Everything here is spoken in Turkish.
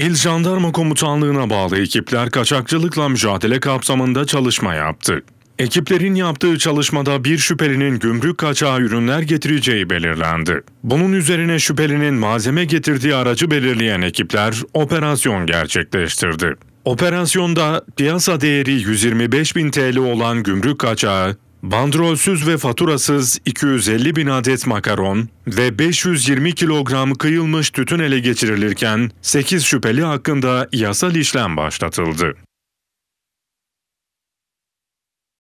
İl Jandarma Komutanlığı'na bağlı ekipler kaçakçılıkla mücadele kapsamında çalışma yaptı. Ekiplerin yaptığı çalışmada bir şüphelinin gümrük kaçağı ürünler getireceği belirlendi. Bunun üzerine şüphelinin malzeme getirdiği aracı belirleyen ekipler operasyon gerçekleştirdi. Operasyonda piyasa değeri 125 bin TL olan gümrük kaçağı Bandrolsüz ve faturasız 250 bin adet makaron ve 520 kilogram kıyılmış tütün ele geçirilirken 8 şüpheli hakkında yasal işlem başlatıldı.